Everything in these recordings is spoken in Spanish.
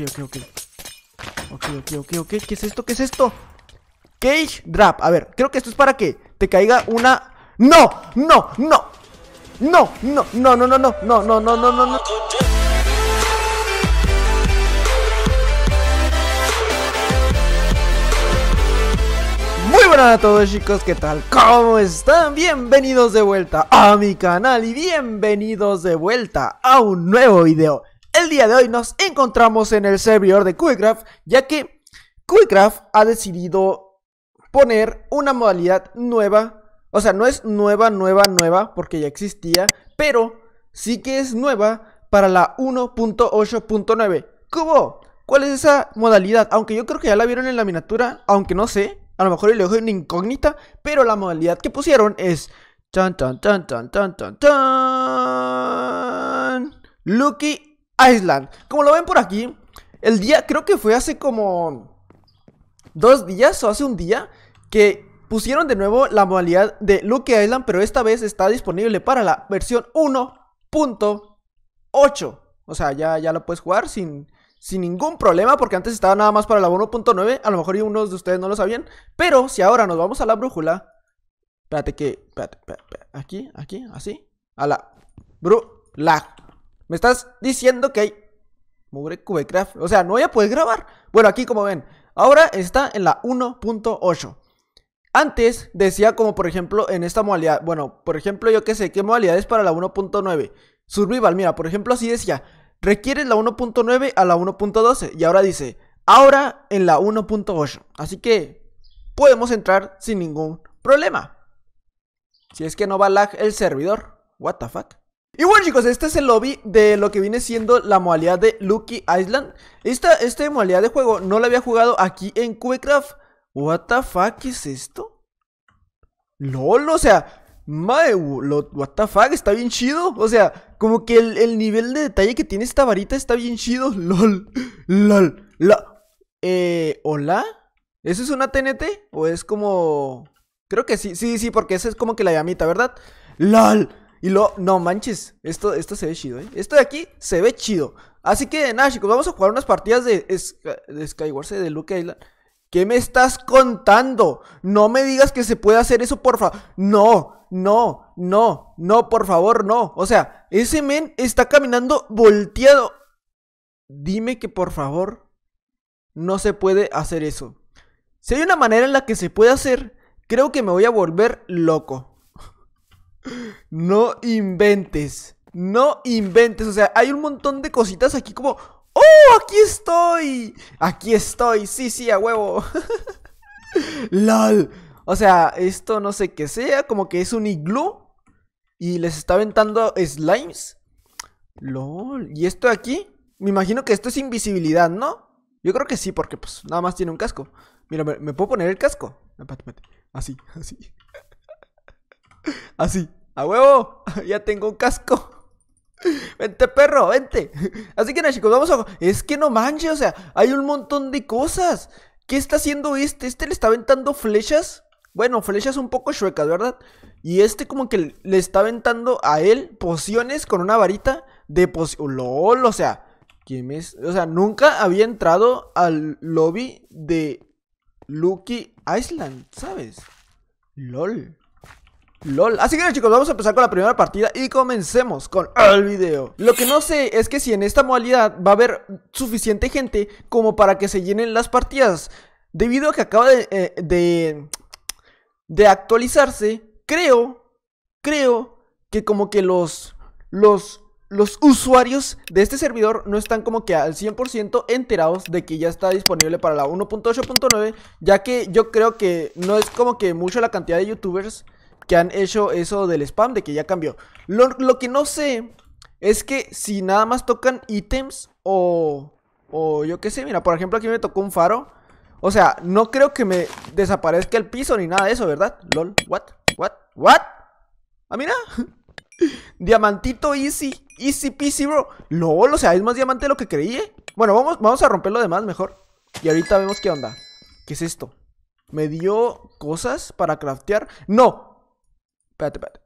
Ok, ok, ok. Ok, ok, ok, ¿Qué es esto? ¿Qué es esto? Cage Drap. A ver, creo que esto es para que te caiga una... ¡No! ¡No! ¡No! ¡No! ¡No! ¡No! ¡No! ¡No! ¡No! ¡No! ¡No! ¡No! ¡No! ¡No! Muy buenas a todos chicos, ¿qué tal? ¿Cómo están? Bienvenidos de vuelta a mi canal y bienvenidos de vuelta a un nuevo video el día de hoy nos encontramos en el servidor de QuickGraph, ya que QuickGraph ha decidido poner una modalidad nueva. O sea, no es nueva, nueva, nueva, porque ya existía, pero sí que es nueva para la 1.8.9. ¿Cómo? ¿Cuál es esa modalidad? Aunque yo creo que ya la vieron en la miniatura, aunque no sé, a lo mejor le dejo una incógnita, pero la modalidad que pusieron es... Tan, tan, tan, tan, tan, tan, tan. Lucky Island. Como lo ven por aquí, el día, creo que fue hace como dos días o hace un día que pusieron de nuevo la modalidad de Lucky Island, pero esta vez está disponible para la versión 1.8. O sea, ya, ya lo puedes jugar sin, sin ningún problema, porque antes estaba nada más para la 1.9. A lo mejor unos de ustedes no lo sabían. Pero si ahora nos vamos a la brújula. Espérate que. Espérate, espérate, aquí, aquí, así. A la brújula. Me estás diciendo que hay mugre O sea, no voy a poder grabar. Bueno, aquí como ven, ahora está en la 1.8. Antes decía como por ejemplo en esta modalidad, bueno, por ejemplo yo qué sé, ¿qué modalidad es para la 1.9? Survival, mira, por ejemplo así decía, Requiere la 1.9 a la 1.12 y ahora dice, ahora en la 1.8. Así que podemos entrar sin ningún problema. Si es que no va lag el servidor. What the fuck? Y bueno chicos, este es el lobby de lo que viene siendo la modalidad de Lucky Island Esta, esta modalidad de juego no la había jugado aquí en Cubecraft What the fuck, es esto? LOL, o sea, My what the fuck, está bien chido O sea, como que el, nivel de detalle que tiene esta varita está bien chido LOL, LOL, LOL Eh, ¿hola? ¿Eso es una TNT? ¿O es como...? Creo que sí, sí, sí, porque esa es como que la llamita, ¿verdad? LOL y lo, no manches, esto, esto se ve chido, ¿eh? Esto de aquí se ve chido. Así que nada, chicos, vamos a jugar unas partidas de, de de Luke Island. ¿Qué me estás contando? No me digas que se puede hacer eso, por favor. No, no, no, no, por favor, no. O sea, ese men está caminando volteado. Dime que por favor no se puede hacer eso. Si hay una manera en la que se puede hacer, creo que me voy a volver loco. No inventes. No inventes. O sea, hay un montón de cositas aquí como... ¡Oh! ¡Aquí estoy! ¡Aquí estoy! Sí, sí, a huevo. ¡Lol! O sea, esto no sé qué sea, como que es un iglú. Y les está aventando slimes. ¡Lol! ¿Y esto de aquí? Me imagino que esto es invisibilidad, ¿no? Yo creo que sí, porque pues nada más tiene un casco. Mira, me, me puedo poner el casco. Así, así. Así, a huevo, ya tengo un casco. Vente, perro, vente. Así que nada, chicos, vamos a. Es que no manches, o sea, hay un montón de cosas. ¿Qué está haciendo este? Este le está aventando flechas. Bueno, flechas un poco chuecas, ¿verdad? Y este, como que le está aventando a él pociones con una varita de poción. Oh, ¡Lol! O sea, ¿quién es? O sea, nunca había entrado al lobby de Lucky Island, ¿sabes? ¡Lol! LOL Así que chicos, vamos a empezar con la primera partida y comencemos con el video Lo que no sé es que si en esta modalidad va a haber suficiente gente como para que se llenen las partidas Debido a que acaba de, eh, de, actualizarse, creo, creo que como que los, los, los usuarios de este servidor no están como que al 100% enterados de que ya está disponible para la 1.8.9 Ya que yo creo que no es como que mucho la cantidad de youtubers que han hecho eso del spam, de que ya cambió. Lo, que no sé es que si nada más tocan ítems o, o yo qué sé, mira, por ejemplo aquí me tocó un faro. O sea, no creo que me desaparezca el piso ni nada de eso, ¿verdad? LOL, what, what, what? Ah, mira. Diamantito easy, easy peasy, bro. LOL, o sea, es más diamante de lo que creí, eh. Bueno, vamos, vamos a romper lo demás mejor. Y ahorita vemos qué onda. ¿Qué es esto? ¿Me dio cosas para craftear? No, Espérate, espérate.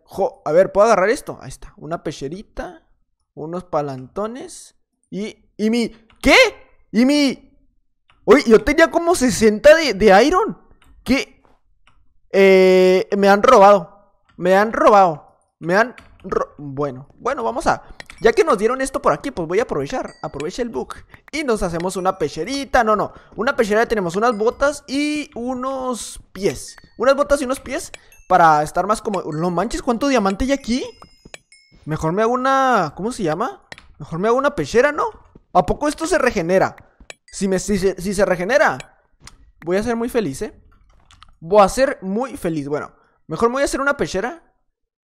Espérate. a ver, ¿puedo agarrar esto? Ahí está. Una pecherita. Unos palantones. Y. ¿Y mi. ¿Qué? ¿Y mi. Uy, yo tenía como 60 de, iron. ¿Qué? Eh, me han robado. Me han robado. Me han. Bueno, bueno, vamos a. Ya que nos dieron esto por aquí, pues voy a aprovechar. Aprovecha el book Y nos hacemos una pecherita. No, no. Una pechera tenemos unas botas y unos pies. Unas botas y unos pies para estar más como... No manches, ¿cuánto diamante hay aquí? Mejor me hago una... ¿Cómo se llama? Mejor me hago una pechera, ¿no? ¿A poco esto se regenera? Si, me, si se regenera, voy a ser muy feliz, ¿eh? Voy a ser muy feliz. Bueno, mejor me voy a hacer una pechera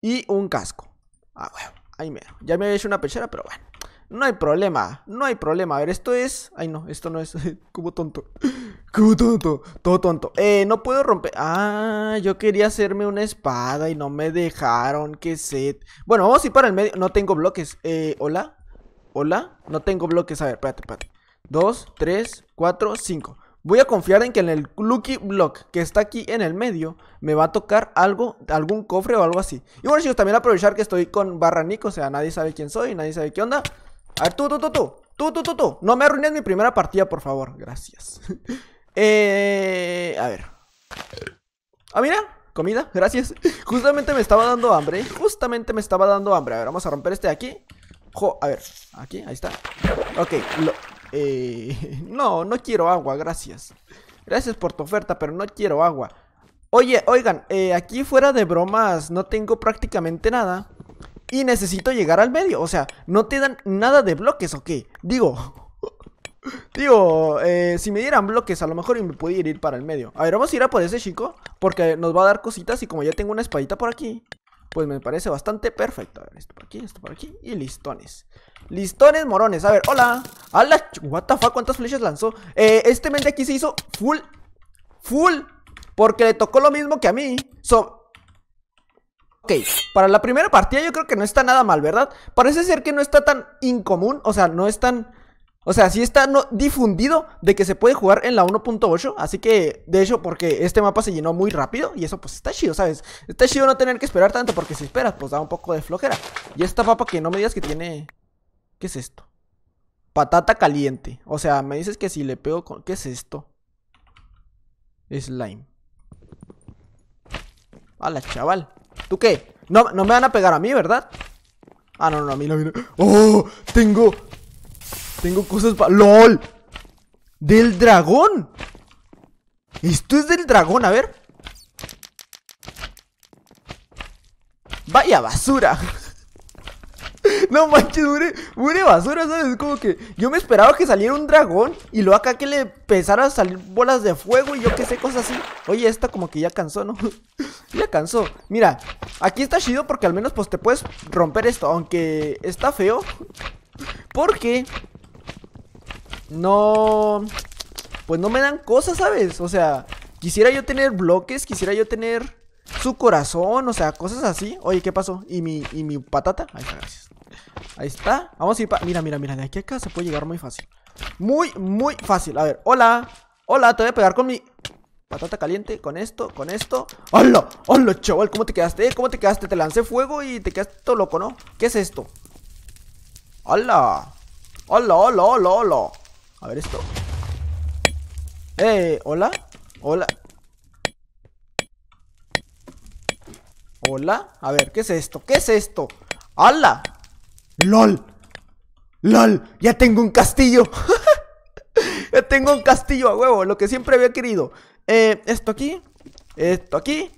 y un casco. Ah, bueno. Ahí mira, Ya me había hecho una pechera, pero bueno. No hay problema, no hay problema. A ver, esto es. Ay, no, esto no es. Como tonto. como tonto. Todo tonto. Eh, no puedo romper. Ah, yo quería hacerme una espada y no me dejaron. Qué sed. Bueno, vamos a ir para el medio. No tengo bloques. Eh, hola. Hola. No tengo bloques. A ver, espérate, espérate. Dos, tres, cuatro, cinco. Voy a confiar en que en el Lucky Block que está aquí en el medio me va a tocar algo, algún cofre o algo así. Y bueno chicos, también aprovechar que estoy con Barranico, o sea, nadie sabe quién soy, nadie sabe qué onda. A ver, tú, tú, tú, tú, tú, tú, tú, No me arruines mi primera partida, por favor. Gracias. eh, a ver. Ah, mira, comida, gracias. Justamente me estaba dando hambre, justamente me estaba dando hambre. A ver, vamos a romper este de aquí. Jo, a ver, aquí, ahí está. Ok, lo, eh, no, no quiero agua, gracias. Gracias por tu oferta, pero no quiero agua. Oye, oigan, eh, aquí fuera de bromas no tengo prácticamente nada. Y necesito llegar al medio. O sea, ¿no te dan nada de bloques ¿ok? Digo... Digo, eh, si me dieran bloques, a lo mejor me pudiera ir para el medio. A ver, vamos a ir a por ese chico, porque nos va a dar cositas y como ya tengo una espadita por aquí pues me parece bastante perfecto. A ver, esto por aquí, esto por aquí y listones. Listones morones. A ver, hola. ¡Hala! ¿What the fuck? ¿Cuántas flechas lanzó? Eh, este mente aquí se hizo full. Full. Porque le tocó lo mismo que a mí. So, Ok, para la primera partida yo creo que no está nada mal, ¿verdad? Parece ser que no está tan incomún, o sea, no es tan o sea, sí está difundido de que se puede jugar en la 1.8. Así que, de hecho, porque este mapa se llenó muy rápido. Y eso, pues está chido, ¿sabes? Está chido no tener que esperar tanto. Porque si esperas, pues da un poco de flojera. Y esta papa que no me digas que tiene. ¿Qué es esto? Patata caliente. O sea, me dices que si le pego con. ¿Qué es esto? Slime. la chaval. ¿Tú qué? No, me van a pegar a mí, ¿verdad? Ah, no, no, no, a mí no. ¡Oh! Tengo tengo cosas para... ¡LOL! ¡Del dragón! Esto es del dragón, a ver Vaya basura No manches, muere basura, ¿sabes? Como que yo me esperaba que saliera un dragón Y luego acá que le empezaran a salir bolas de fuego Y yo qué sé, cosas así Oye, esta como que ya cansó, ¿no? ya cansó Mira, aquí está chido porque al menos pues te puedes romper esto Aunque está feo Porque no... Pues no me dan cosas, ¿sabes? O sea, quisiera yo tener bloques, quisiera yo tener su corazón, o sea, cosas así. Oye, ¿qué pasó? ¿Y mi, mi patata? Ahí está, gracias. Ahí está. Vamos a ir para... Mira, mira, mira, de aquí acá se puede llegar muy fácil. Muy, muy fácil. A ver, hola. Hola, te voy a pegar con mi... Patata caliente, con esto, con esto ¡Hola! ¡Hola, chaval! ¿Cómo te quedaste? ¿Cómo te quedaste? Te lancé fuego y te quedaste todo loco, ¿no? ¿Qué es esto? ¡Hola! ¡Hola, hola, hola, hola! A ver esto. ¡Eh! ¿Hola? ¿Hola? ¿Hola? A ver, ¿qué es esto? ¿Qué es esto? ¡Hala! ¡Lol! ¡Lol! ¡Ya tengo un castillo! ¡Ya tengo un castillo a huevo! Lo que siempre había querido. Eh, esto aquí. Esto aquí.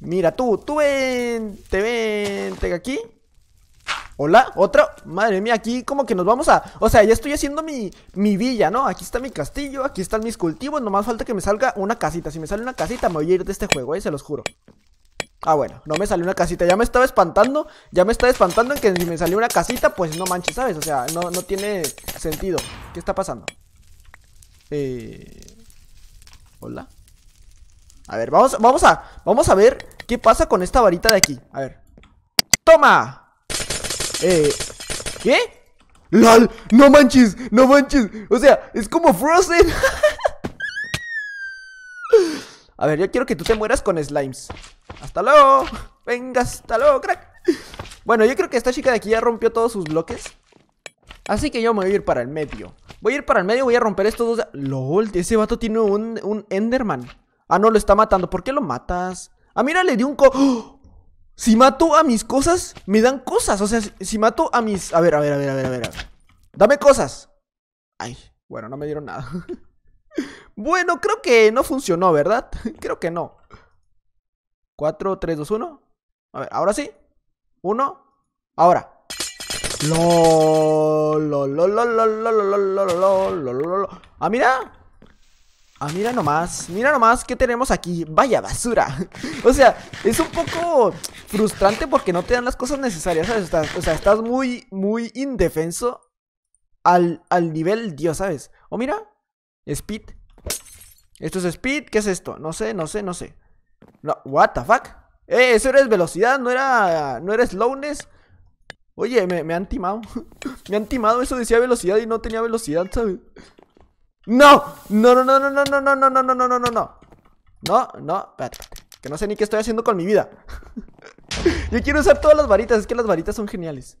Mira tú, tú te te ve aquí. Hola, otra. Madre mía, aquí como que nos vamos a. O sea, ya estoy haciendo mi, mi villa, ¿no? Aquí está mi castillo, aquí están mis cultivos. Nomás falta que me salga una casita. Si me sale una casita, me voy a ir de este juego, ¿eh? Se los juro. Ah, bueno, no me salió una casita. Ya me estaba espantando. Ya me estaba espantando en que si me salió una casita, pues no manches, ¿sabes? O sea, no, tiene sentido. ¿Qué está pasando? Eh. Hola. A ver, vamos, vamos a. Vamos a ver qué pasa con esta varita de aquí. A ver. ¡Toma! Eh, ¿Qué? ¡Lol! ¡No manches! ¡No manches! O sea, es como Frozen. A ver, yo quiero que tú te mueras con slimes. ¡Hasta luego! ¡Venga, hasta luego, crack! Bueno, yo creo que esta chica de aquí ya rompió todos sus bloques. Así que yo me voy a ir para el medio. Voy a ir para el medio, voy a romper estos dos. ¡Lol! Ese vato tiene un, Enderman. Ah, no, lo está matando. ¿Por qué lo matas? Ah, mira, le dio un co... ¡Oh! Si mato a mis cosas, me dan cosas. O sea, si mato a mis... A ver, a ver, a ver, a ver, a ver. Dame cosas. Ay, bueno, no me dieron nada. bueno, creo que no funcionó, ¿verdad? creo que no. 4, 3, 2, 1. A ver, ahora sí. Uno. Ahora. lo, lo, lo, lo, lo, lo, lo, Ah, mira. Ah, mira nomás, mira nomás qué tenemos aquí. Vaya basura. o sea, es un poco frustrante porque no te dan las cosas necesarias, ¿sabes? o sea, estás muy, muy indefenso al, al nivel Dios, ¿sabes? O mira, Speed. Esto es Speed, ¿qué es esto? No sé, no sé, no sé. what the fuck? Eh, eso eres velocidad, no era, no era slowness. Oye, me han timado. me han timado, eso decía velocidad y no tenía velocidad, ¿sabes? No, no, no, no, no, no, no, no, no, no, no, no, no, no. No, no, espérate. Que no sé ni qué estoy haciendo con mi vida. Yo quiero usar todas las varitas, es que las varitas son geniales.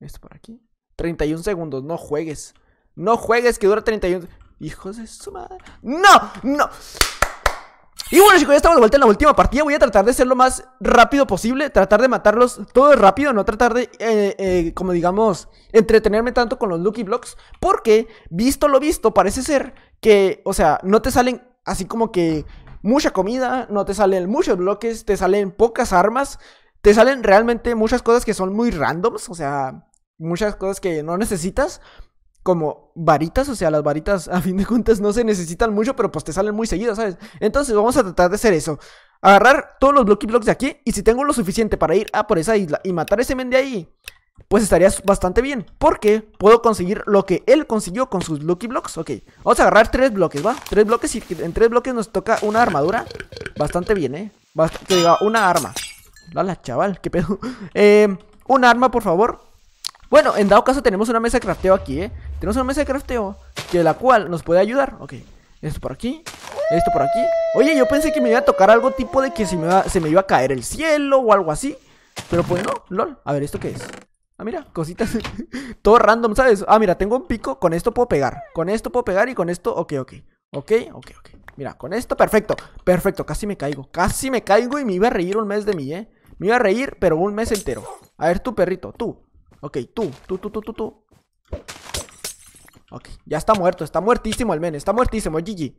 Esto por aquí. 31 segundos, no juegues. No juegues que dura 31. Hijos de su madre. No, no. Y bueno chicos, ya estamos de vuelta en la última partida Voy a tratar de ser lo más rápido posible Tratar de matarlos todo rápido No tratar de, eh, eh, como digamos Entretenerme tanto con los Lucky Blocks Porque, visto lo visto, parece ser Que, o sea, no te salen Así como que mucha comida No te salen muchos bloques Te salen pocas armas Te salen realmente muchas cosas que son muy randoms O sea, muchas cosas que no necesitas como varitas, o sea, las varitas a fin de cuentas no se necesitan mucho, pero pues te salen muy seguidas, ¿sabes? Entonces vamos a tratar de hacer eso. Agarrar todos los blocky blocks de aquí y si tengo lo suficiente para ir a por esa isla y matar a ese men de ahí, pues estaría bastante bien, porque puedo conseguir lo que él consiguió con sus Lucky blocks. Ok, vamos a agarrar tres bloques, ¿va? Tres bloques y en tres bloques nos toca una armadura. Bastante bien, ¿eh? que diga, una arma. Lala, chaval, qué pedo. Eh, un arma, por favor. Bueno, en dado caso tenemos una mesa de crafteo aquí, ¿eh? Tenemos una mesa de crafteo que la cual nos puede ayudar. Ok, esto por aquí, esto por aquí. Oye, yo pensé que me iba a tocar algo tipo de que se me, iba, me iba a caer el cielo o algo así. Pero pues no, lol. A ver, ¿esto qué es? Ah, mira, cositas. Todo random, ¿sabes? Ah, mira, tengo un pico. Con esto puedo pegar. Con esto puedo pegar y con esto... Ok, ok. Ok, ok, ok. Mira, con esto, perfecto. Perfecto, casi me caigo. Casi me caigo y me iba a reír un mes de mí, ¿eh? Me iba a reír, pero un mes entero. A ver, tú, perrito, tú. Ok, tú, tú, tú, tú, tú, tú. Ok, ya está muerto, está muertísimo al menos, está muertísimo, GG.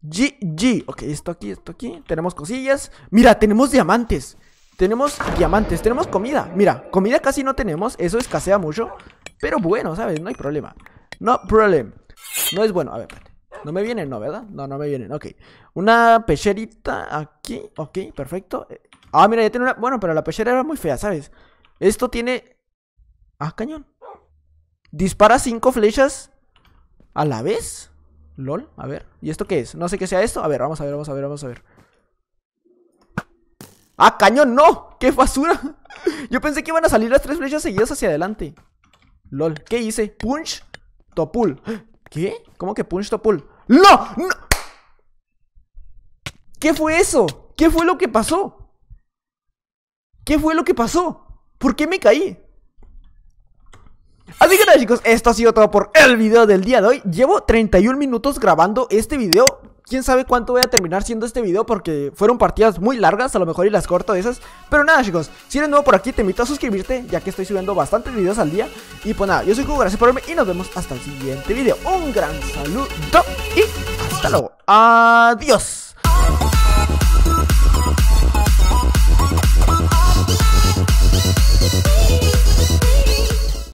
GG. Ok, esto aquí, esto aquí. Tenemos cosillas. Mira, tenemos diamantes. Tenemos diamantes, tenemos comida. Mira, comida casi no tenemos, eso escasea mucho. Pero bueno, ¿sabes? No hay problema. No problem. No es bueno. A ver, No me vienen, ¿no? ¿Verdad? No, no me vienen. Ok. Una pecherita aquí. Ok, perfecto. Eh, ah, mira, ya tiene una... Bueno, pero la pechera era muy fea, ¿sabes? Esto tiene Ah, cañón. Dispara cinco flechas a la vez. LOL, a ver. ¿Y esto qué es? No sé qué sea esto. A ver, vamos a ver, vamos a ver, vamos a ver. ¡Ah, cañón! ¡No! ¡Qué basura! Yo pensé que iban a salir las tres flechas seguidas hacia adelante. LOL, ¿qué hice? Punch, topul. ¿Qué? ¿Cómo que punch, topul? ¡No! ¡No! ¿Qué fue eso? ¿Qué fue lo que pasó? ¿Qué fue lo que pasó? ¿Por qué me caí? Así que nada chicos, esto ha sido todo por el video del día de hoy Llevo 31 minutos grabando este video Quién sabe cuánto voy a terminar siendo este video porque fueron partidas muy largas, a lo mejor y las corto esas Pero nada chicos, si eres nuevo por aquí te invito a suscribirte ya que estoy subiendo bastantes videos al día Y pues nada, yo soy Hugo, gracias por verme y nos vemos hasta el siguiente video Un gran saludo y hasta luego, adiós